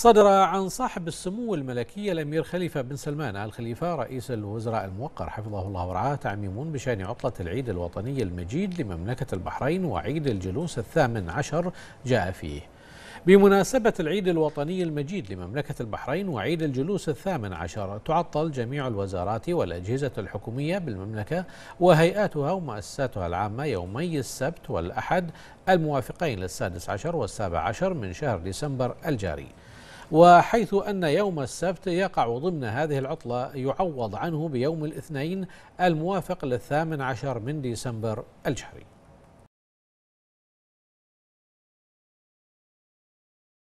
صدر عن صاحب السمو الملكي الأمير خليفة بن سلمان آل خليفة رئيس الوزراء الموقر حفظه الله ورعاه تعميم بشأن عطلة العيد الوطني المجيد لمملكة البحرين وعيد الجلوس الثامن عشر جاء فيه بمناسبة العيد الوطني المجيد لمملكة البحرين وعيد الجلوس الثامن عشر تعطل جميع الوزارات والأجهزة الحكومية بالمملكة وهيئاتها ومؤسساتها العامة يومي السبت والأحد الموافقين للسادس عشر والسابع عشر من شهر ديسمبر الجاري وحيث أن يوم السبت يقع ضمن هذه العطلة يعوض عنه بيوم الاثنين الموافق للثامن عشر من ديسمبر الجهري